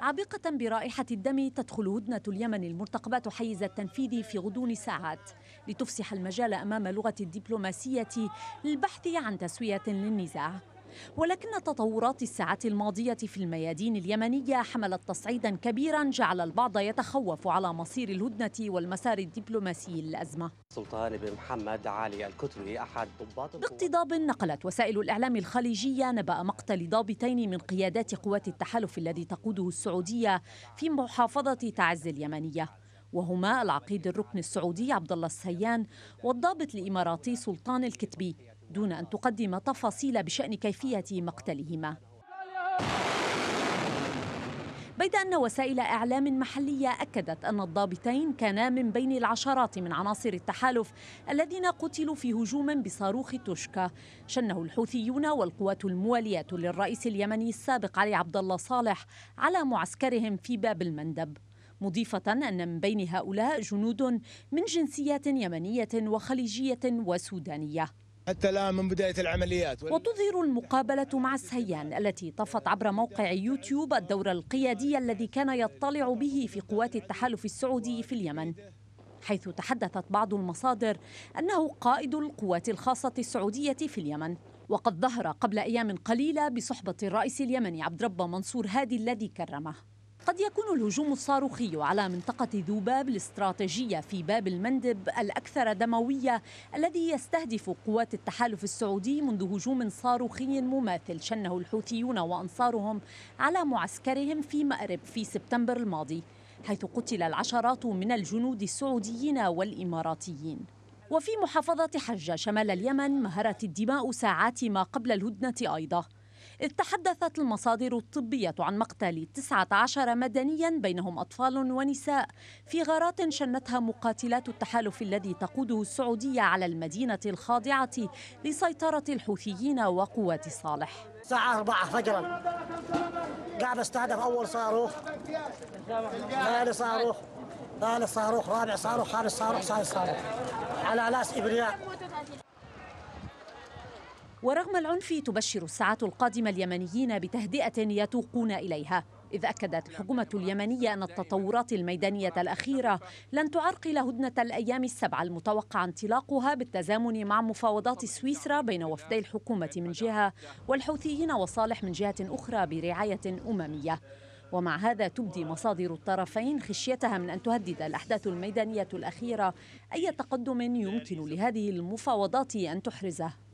عابقة برائحة الدم تدخل هدنة اليمن المرتقبة حيز التنفيذ في غضون ساعات لتفسح المجال أمام لغة الدبلوماسية للبحث عن تسوية للنزاع ولكن تطورات الساعات الماضية في الميادين اليمنية حملت تصعيدا كبيرا جعل البعض يتخوف على مصير الهدنة والمسار الدبلوماسي للأزمة سلطان بن محمد علي الكتري أحد ضباط باقتضاب نقلت وسائل الإعلام الخليجية نبأ مقتل ضابطين من قيادات قوات التحالف الذي تقوده السعودية في محافظة تعز اليمنية وهما العقيد الركن السعودي عبد الله السيان والضابط الاماراتي سلطان الكتبي دون أن تقدم تفاصيل بشأن كيفية مقتلهما بيد أن وسائل إعلام محلية أكدت أن الضابطين كانا من بين العشرات من عناصر التحالف الذين قتلوا في هجوم بصاروخ توشكا شنه الحوثيون والقوات الموالية للرئيس اليمني السابق علي عبد الله صالح على معسكرهم في باب المندب مضيفة أن من بين هؤلاء جنود من جنسيات يمنية وخليجية وسودانية حتى الآن من بداية العمليات وتظهر المقابلة مع السيان التي طفت عبر موقع يوتيوب الدور القيادي الذي كان يطلع به في قوات التحالف السعودي في اليمن حيث تحدثت بعض المصادر أنه قائد القوات الخاصة السعودية في اليمن وقد ظهر قبل أيام قليلة بصحبة الرئيس اليمني عبد ربه منصور هادي الذي كرمه قد يكون الهجوم الصاروخي على منطقة ذوباب الاستراتيجية في باب المندب الأكثر دموية الذي يستهدف قوات التحالف السعودي منذ هجوم صاروخي مماثل شنه الحوثيون وأنصارهم على معسكرهم في مأرب في سبتمبر الماضي حيث قتل العشرات من الجنود السعوديين والإماراتيين وفي محافظة حجة شمال اليمن مهرت الدماء ساعات ما قبل الهدنة أيضا إذ تحدثت المصادر الطبية عن مقتل 19 مدنيا بينهم أطفال ونساء في غارات شنتها مقاتلات التحالف الذي تقوده السعودية على المدينة الخاضعة لسيطرة الحوثيين وقوات صالح الساعة 4 فجرا قاعد استهدف أول صاروخ ثاني صاروخ ثالث صاروخ رابع صاروخ خامس صاروخ سادس صاروخ على لاس إبرياء ورغم العنف تبشر الساعات القادمة اليمنيين بتهدئة يتوقون إليها إذ أكدت الحكومة اليمنية أن التطورات الميدانية الأخيرة لن تعرقل هدنة الأيام السبعة المتوقع انطلاقها بالتزامن مع مفاوضات سويسرا بين وفدي الحكومة من جهة والحوثيين وصالح من جهة أخرى برعاية أممية ومع هذا تبدي مصادر الطرفين خشيتها من أن تهدد الأحداث الميدانية الأخيرة أي تقدم يمكن لهذه المفاوضات أن تحرزه